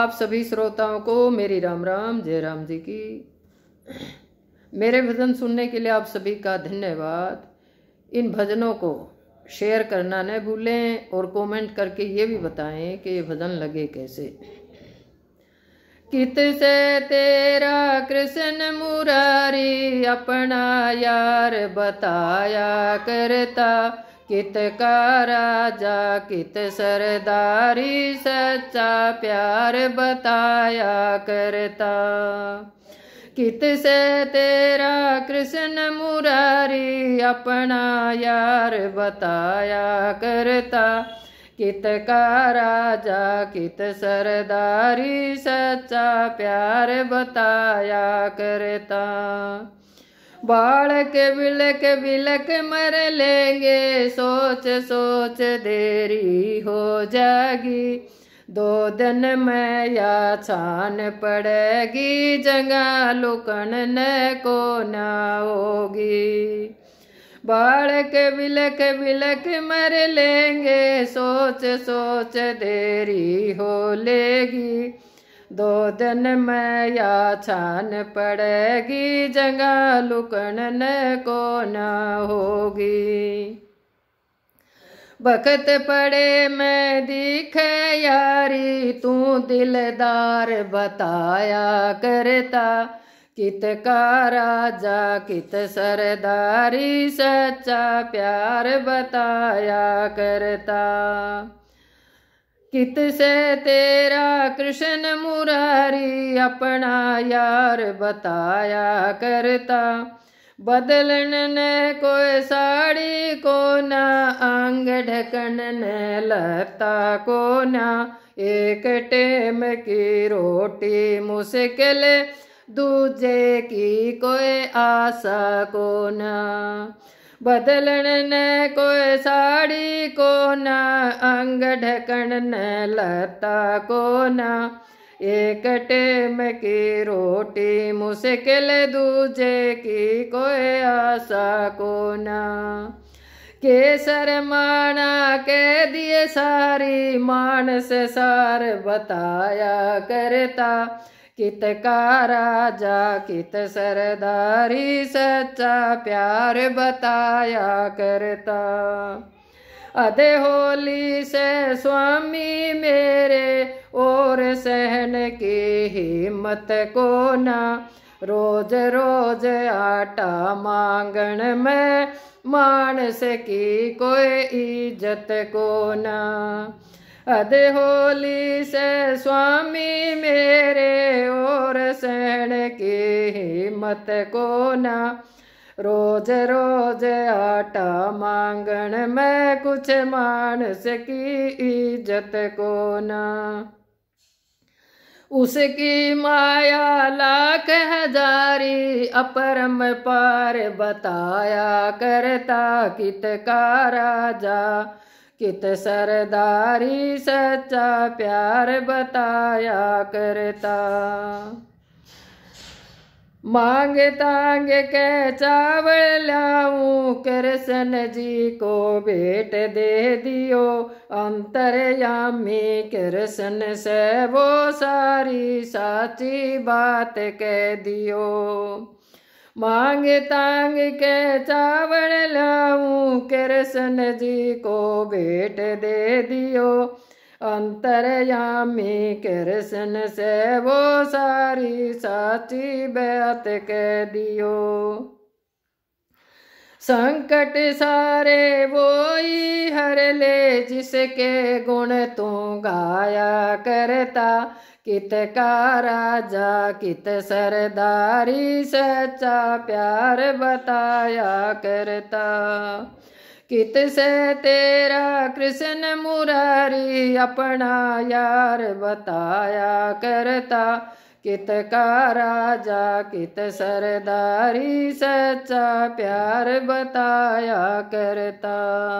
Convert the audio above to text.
आप सभी श्रोताओं को मेरी राम राम जय राम जी की मेरे भजन सुनने के लिए आप सभी का धन्यवाद इन भजनों को शेयर करना न भूलें और कमेंट करके ये भी बताएं कि ये भजन लगे कैसे कित से तेरा कृष्ण मुरारी अपना यार बताया करता कित का राजा कित सरदारी सच्चा प्यार बताया करता कित से तेरा कृष्ण मुरारी अपना यार बताया करता कित का राजा कित सरदारी सच्चा प्यार बताया करता बाढ़ के बिलक बिलक मर लेंगे सोच सोच देरी हो जाएगी दो दिन में या छान पड़ेगी जगह लुकन न को ना होगी बाढ़ के बिलक बिलक मर लेंगे सोच सोच देरी हो लेगी दो दिन में या छान पड़ेगी जगह लुकन न को न होगी बखत पड़े मैं दिख यारी तू दिलदार बताया करता कित का राजा कित सरदारी सच्चा प्यार बताया करता कित से तेरा कृष्ण मुरारी अपना यार बताया करता बदलन ने कोई साड़ी को ना अंग ढकन ने लता को ना एक टेम की रोटी मुश्किल दूजे की कोई आशा को ना बदलन ने कोई साड़ी को न अंग ढकन न लता को न एक टेम की रोटी मुश्किल दूजे की कोई आशा को न केसर माना के दिए सारी मानस सार बताया करता कित का राजा कित सरदारी सच्चा प्यार बताया करता होली से स्वामी मेरे और सहन की हिम्मत को ना रोज रोज आटा मांगण में मानस की कोई इज्जत को ना होली से स्वामी मेरे और सहन की हिम्मत को ना रोज रोज आटा मांगण में कुछ मानस की इज्जत को न उसकी माया लाख हजारी अपरम पार बताया करता कित का राजा कित सरदारी सच्चा प्यार बताया करता मांगे तांग के चावल लाऊ कृष्ण जी को भेंट दे दियो अंतरयामी कृष्ण से वो सारी साची बात कह दियो मांग तांग के चावल लाऊ कृष्ण जी को भेंट दे दियो अंतरयामी कृष्ण से वो सारी साची बैत कह दियो संकट सारे वो ही हर ले जिसके गुण तू गाया करता कित का राजा कित सरदारी सच्चा प्यार बताया करता कित से तेरा कृष्ण मुरारी अपना यार बताया करता कित का राजा कित सरदारी सच्चा प्यार बताया करता